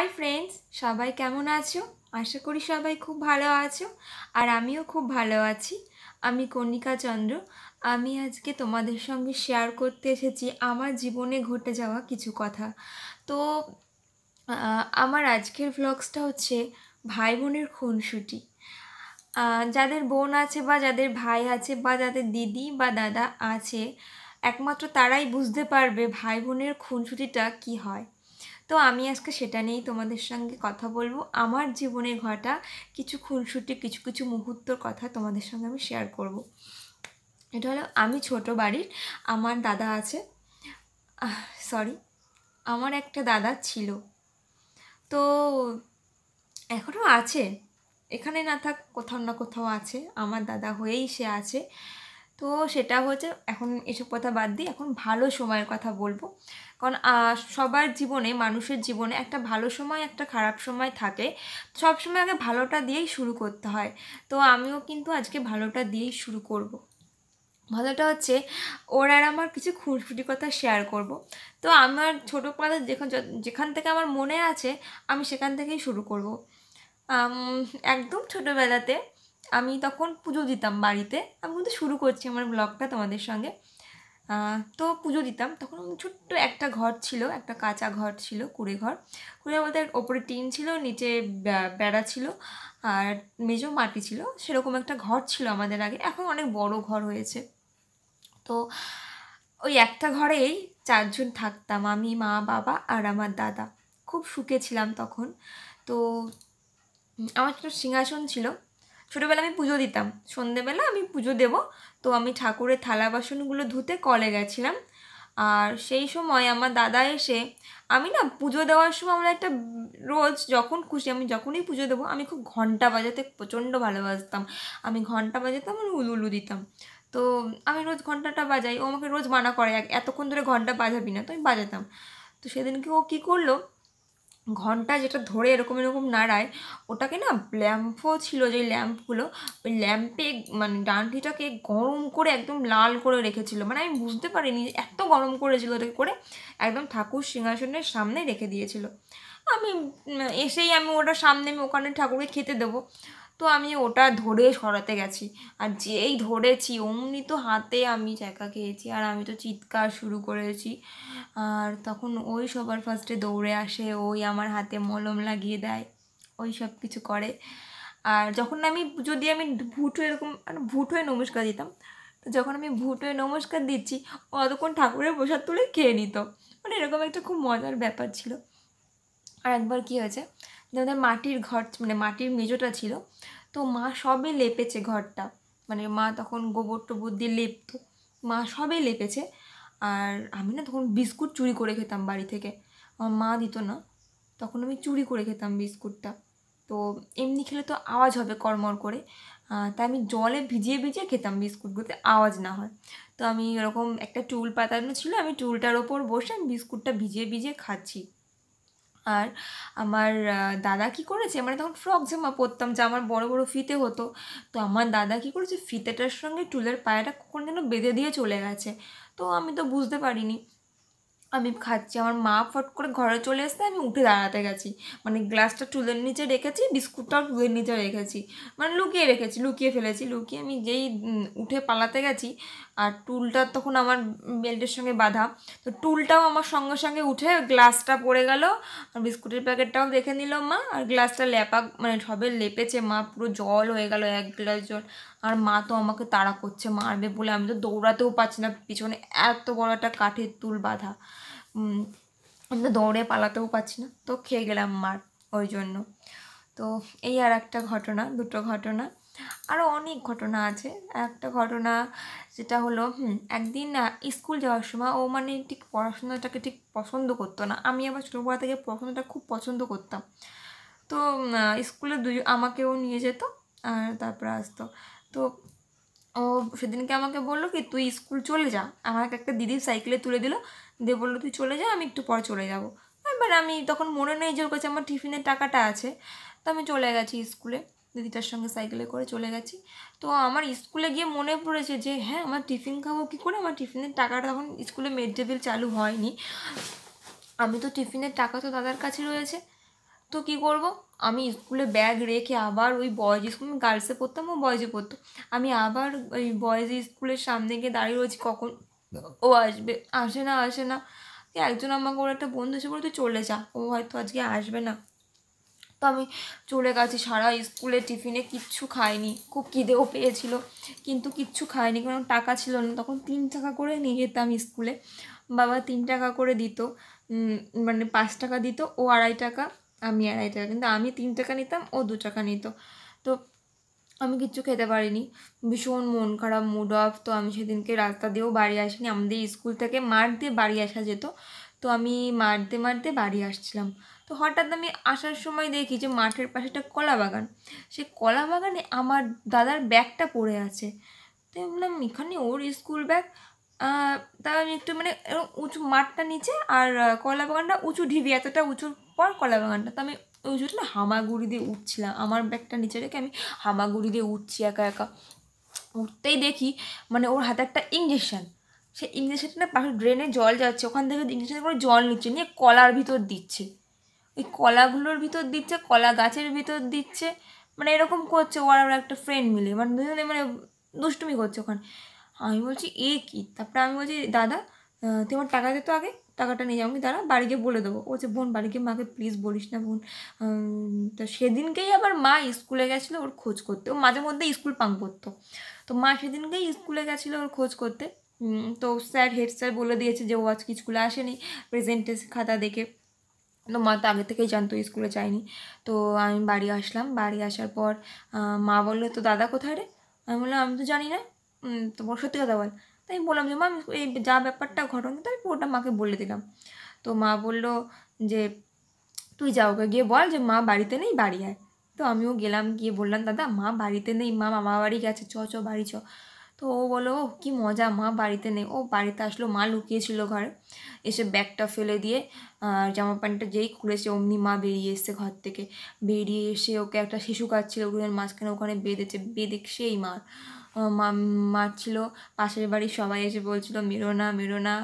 Hi friends সবাই কেমন আছো আশা করি সবাই খুব ভালো আছো আর আমিও খুব ভালো আছি আমি কণিকা চন্দ্র আমি আজকে তোমাদের সঙ্গে শেয়ার করতে এসেছি আমার জীবনে ঘটে যাওয়া কিছু কথা তো আমার আজকের ভ্লগসটা হচ্ছে ভাই বোনের খুনসুটি যাদের বোন আছে বা যাদের ভাই আছে বা যাদের দিদি বা দাদা আছে একমাত্র তারাই বুঝতে পারবে ভাই বোনের খুনসুটিটা কি হয় তো আমি আজকে সেটা নিয়েই তোমাদের সঙ্গে কথা বলবো আমার জীবনে ঘটা কিছু খুনসুটি কিছু কিছু মুহূর্তর কথা তোমাদের সঙ্গে আমি শেয়ার করব। এটা হলো আমি ছোট বাড়ির আমার দাদা আছে সরি আমার একটা দাদা ছিল তো এখনও আছে এখানে না থাক কোথাও না কোথাও আছে আমার দাদা হয়েই সে আছে তো সেটা হচ্ছে এখন এসব কথা বাদ দিই এখন ভালো সময়ের কথা বলবো কারণ সবার জীবনে মানুষের জীবনে একটা ভালো সময় একটা খারাপ সময় থাকে সব সময় আগে ভালোটা দিয়েই শুরু করতে হয় তো আমিও কিন্তু আজকে ভালোটা দিয়েই শুরু করব। ভালোটা হচ্ছে ওর আর আমার কিছু খুঁটখুটি কথা শেয়ার করব। তো আমার ছোটো কথা যেখান যেখান থেকে আমার মনে আছে আমি সেখান থেকেই শুরু করব। একদম ছোটোবেলাতে আমি তখন পুজো দিতাম বাড়িতে আমি কিন্তু শুরু করছি আমার ব্লগটা তোমাদের সঙ্গে তো পুজো দিতাম তখন ছোট্ট একটা ঘর ছিল একটা কাঁচা ঘর ছিল কুড়ে ঘর কুড়ে আমাদের ওপরে টিন ছিল নিচে বেড়া ছিল আর মেজো মাটি ছিল সেরকম একটা ঘর ছিল আমাদের আগে এখন অনেক বড় ঘর হয়েছে তো ওই একটা ঘরেই চারজন থাকতাম আমি মা বাবা আর আমার দাদা খুব সুখে ছিলাম তখন তো আমার একটা সিংহাসন ছিল ছোটোবেলা আমি পুজো দিতাম সন্ধেবেলা আমি পুজো দেব তো আমি ঠাকুরের থালা বাসনগুলো ধুতে কলে গেছিলাম আর সেই সময় আমার দাদা এসে আমি না পুজো দেওয়ার সময় আমরা একটা রোজ যখন খুশি আমি যখনই পুজো দেবো আমি খুব ঘন্টা বাজাতে প্রচণ্ড ভালোবাসতাম আমি ঘন্টা বাজাতাম আর উলু দিতাম তো আমি রোজ ঘন্টাটা বাজাই ও আমাকে রোজ মানা করে এতক্ষণ ধরে ঘন্টা বাজাবি না তো আমি বাজাতাম তো সেদিনকে ও কী করলো ঘন্টা যেটা ধরে এরকম এরকম নাড়ায় ওটাকে না ল্যাম্পও ছিল যে ল্যাম্পগুলো ওই ল্যাম্পে মানে ডান্ডিটাকে গরম করে একদম লাল করে রেখেছিল মানে আমি বুঝতে পারিনি এত গরম করেছিল ওটাকে করে একদম ঠাকুর সিংহাসনের সামনে রেখে দিয়েছিল আমি এসেই আমি ওটা সামনে আমি ওখানে ঠাকুরকে খেতে দেবো তো আমি ওটা ধরে সরাতে গেছি আর যেই ধরেছি অমনি তো হাতে আমি চাকা খেয়েছি আর আমি তো চিৎকার শুরু করেছি আর তখন ওই সবার ফার্স্টে দৌড়ে আসে ওই আমার হাতে মলম লাগিয়ে দেয় ওই সব কিছু করে আর যখন আমি যদি আমি ভুটো এরকম মানে ভুট হয়ে নমস্কার দিতাম তো যখন আমি ভুট হয়ে নমস্কার দিচ্ছি অতক্ষণ ঠাকুরের প্রসাদ তুলে খেয়ে নিত মানে এরকম একটা খুব মজার ব্যাপার ছিল আর একবার কী হয়েছে যেমন মাটির ঘর মানে মাটির মেজোটা ছিল তো মা সবে লেপেছে ঘরটা মানে মা তখন গোবর টোবর দিয়ে লেপতো মা সবে লেপেছে আর আমি না তখন বিস্কুট চুরি করে খেতাম বাড়ি থেকে আমার মা দিত না তখন আমি চুরি করে খেতাম বিস্কুটটা তো এমনি খেলে তো আওয়াজ হবে কর্মর করে তাই আমি জলে ভিজিয়ে ভিজিয়ে খেতাম বিস্কুটগুলোতে আওয়াজ না হয় তো আমি এরকম একটা টুল পাতানো ছিল আমি টুলটার ওপর বসে আমি বিস্কুটটা ভিজিয়ে ভিজিয়ে খাচ্ছি আর আমার দাদা কি করেছে মানে তখন ফ্রক জামা পরতাম যে আমার বড় বড় ফিতে হতো তো আমার দাদা কি করেছে ফিতেটার সঙ্গে চুলের পায়াটা কখন যেন বেঁধে দিয়ে চলে গেছে তো আমি তো বুঝতে পারিনি আমি খাচ্ছি আমার মা ফট করে ঘরে চলে আসতে আমি উঠে দাঁড়াতে গেছি মানে গ্লাসটা চুলের নিচে রেখেছি বিস্কুটটাও চুলের নিচে রেখেছি মানে লুকিয়ে রেখেছি লুকিয়ে ফেলেছি লুকিয়ে আমি যেই উঠে পালাতে গেছি আর টুলটা তখন আমার বেল্টের সঙ্গে বাঁধা তো টুলটাও আমার সঙ্গে সঙ্গে উঠে গ্লাসটা পড়ে গেল আর বিস্কুটের প্যাকেটটাও দেখে নিল মা আর গ্লাসটা লেপা মানে সবে লেপেছে মা পুরো জল হয়ে গেল এক গ্লাস জল আর মা তো আমাকে তাড়া করছে মারবে বলে আমি তো দৌড়াতেও পারছি না পিছনে এত বড় একটা কাঠের তুল বাঁধা আমি তো দৌড়ে পালাতেও পারছি না তো খেয়ে গেলাম মার ওই জন্য তো এই আর একটা ঘটনা দুটো ঘটনা আরও অনেক ঘটনা আছে একটা ঘটনা যেটা হলো একদিন স্কুল যাওয়ার সময় ও মানে ঠিক পড়াশোনাটাকে ঠিক পছন্দ করতো না আমি আবার ছোটোবেলা থেকে পড়াশোনাটা খুব পছন্দ করতাম তো স্কুলে দুজন আমাকেও নিয়ে যেত আর তারপরে আসতো তো ও সেদিনকে আমাকে বললো কি তুই স্কুল চলে যা আমাকে একটা দিদির সাইকেলে তুলে দিল দিয়ে বললো তুই চলে যা আমি একটু পরে চলে যাবো এবার আমি তখন মনে নেই যে ওর কাছে আমার টিফিনের টাকাটা আছে তো আমি চলে গেছি স্কুলে দিদিটার সঙ্গে সাইকেলে করে চলে গেছি তো আমার স্কুলে গিয়ে মনে পড়েছে যে হ্যাঁ আমার টিফিন খাবো কী করে আমার টিফিনের টাকাটা তখন স্কুলে মিড ডে মিল চালু হয়নি আমি তো টিফিনের টাকা তো দাদার কাছে রয়েছে তো কি করব আমি স্কুলে ব্যাগ রেখে আবার ওই বয়েজ স্কুল আমি গার্লসে পড়তাম ও বয়েজে পড়তো আমি আবার ওই বয়েজ স্কুলের সামনে গিয়ে দাঁড়িয়ে রয়েছি কখন ও আসবে আসে না আসে না একজন আমাকে ওর একটা বন্ধু হিসেবে বলে তুই চলে যা ও হয়তো আজকে আসবে না তো আমি চলে গেছি সারা স্কুলে টিফিনে কিচ্ছু খাইনি খুব খিদেও পেয়েছিল কিন্তু কিচ্ছু খাইনি কারণ টাকা ছিল না তখন তিন টাকা করে নিয়ে যেতাম স্কুলে বাবা তিন টাকা করে দিত মানে পাঁচ টাকা দিত ও আড়াই টাকা আমি আড়াই টাকা কিন্তু আমি তিন টাকা নিতাম ও দু টাকা নিত তো আমি কিচ্ছু খেতে পারিনি ভীষণ মন খারাপ মুড অফ তো আমি সেদিনকে রাস্তা দিয়েও বাড়ি আসিনি আমাদের স্কুল থেকে মাঠ দিয়ে বাড়ি আসা যেত তো আমি মারতে মারতে বাড়ি আসছিলাম তো হঠাৎ আমি আসার সময় দেখি যে মাঠের পাশে একটা কলা বাগান সেই কলা বাগানে আমার দাদার ব্যাগটা পড়ে আছে তো আমি বললাম এখানে ওর স্কুল ব্যাগ তা আমি একটু মানে উঁচু মাঠটা নিচে আর কলা বাগানটা উঁচু ঢিবি এতটা উঁচু পর কলা বাগানটা তো আমি ওই জন্য না হামাগুড়ি দিয়ে উঠছিলাম আমার ব্যাগটা নিচে রেখে আমি হামাগুড়ি দিয়ে উঠছি একা একা উঠতেই দেখি মানে ওর হাতে একটা ইঞ্জেকশান সে ইঞ্জেকশানটা না পাশে ড্রেনে জল যাচ্ছে ওখান থেকে ইঞ্জেকশান করে জল নিচ্ছে নিয়ে কলার ভিতর দিচ্ছে ওই কলাগুলোর ভিতর দিচ্ছে কলা গাছের ভিতর দিচ্ছে মানে এরকম করছে ওর আর একটা ফ্রেন্ড মিলে মানে দুজনে মানে দুষ্টুমি করছে ওখানে আমি বলছি এ কী তারপরে আমি বলছি দাদা তোমার টাকা দিত আগে টাকাটা নিয়ে যাবো আমি দাঁড়া বাড়িকে বলে দেবো ও যে বোন বাড়ি গিয়ে মাকে প্লিজ বলিস না বোন তো সেদিনকেই আবার মা স্কুলে গেছিলো ওর খোঁজ করতে ও মাঝে মধ্যে স্কুল পাং করতো তো মা সেদিনকেই স্কুলে গেছিলো ওর খোঁজ করতে তো স্যার হেড স্যার বলে দিয়েছে যে ও আজকে স্কুলে আসেনি প্রেজেন্টের খাতা দেখে তো মা তো আগে থেকেই জানতো স্কুলে যায়নি তো আমি বাড়ি আসলাম বাড়ি আসার পর মা বললো তো দাদা কোথায় রে আমি বললাম আমি তো জানি না তো সত্যি কথা বল তাই বললাম যে মা আমি এই যা ব্যাপারটা ঘটনা তো আমি পুরোটা মাকে বলে দিলাম তো মা বলল যে তুই যা ওকে গিয়ে বল যে মা বাড়িতে নেই বাড়ি আয় তো আমিও গেলাম গিয়ে বললাম দাদা মা বাড়িতে নেই মা মামা বাড়ি গেছে চ চ বাড়ি চ তো ও বলো ও কী মজা মা বাড়িতে নেই ও বাড়িতে আসলো মা লুকিয়েছিল ঘরে এসে ব্যাগটা ফেলে দিয়ে আর জামা প্যান্টটা যেই খুলেছে অমনি মা বেরিয়ে এসছে ঘর থেকে বেরিয়ে এসে ওকে একটা শিশু কাজ ছিল ওগুলোর মাঝখানে ওখানে বেঁধেছে বেঁধে সেই মার মারছিল পাশের বাড়ির সবাই এসে বলছিল মেরো না মেরো না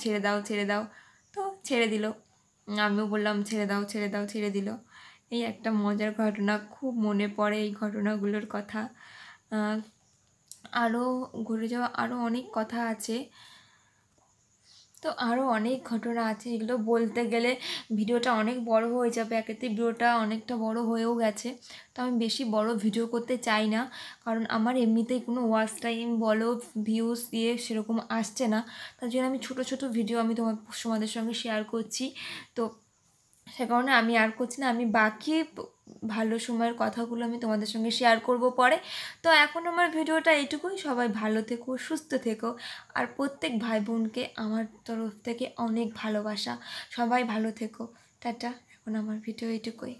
ছেড়ে দাও ছেড়ে দাও তো ছেড়ে দিল আমিও বললাম ছেড়ে দাও ছেড়ে দাও ছেড়ে দিল এই একটা মজার ঘটনা খুব মনে পড়ে এই ঘটনাগুলোর কথা আরও ঘুরে যাওয়া আরও অনেক কথা আছে তো আরও অনেক ঘটনা আছে যেগুলো বলতে গেলে ভিডিওটা অনেক বড় হয়ে যাবে একেতে ভিডিওটা অনেকটা বড় হয়েও গেছে তো আমি বেশি বড় ভিডিও করতে চাই না কারণ আমার এমনিতেই কোনো ওয়াচ টাইম বলো ভিউস দিয়ে সেরকম আসছে না তার জন্য আমি ছোট ছোট ভিডিও আমি তোমার তোমাদের সঙ্গে শেয়ার করছি তো সে কারণে আমি আর করছি না আমি বাকি ভালো সময়ের কথাগুলো আমি তোমাদের সঙ্গে শেয়ার করব পরে তো এখন আমার ভিডিওটা এটুকুই সবাই ভালো থেকো সুস্থ থেকো আর প্রত্যেক ভাই বোনকে আমার তরফ থেকে অনেক ভালোবাসা সবাই ভালো থেকো টাটা এখন আমার ভিডিও এটুকুই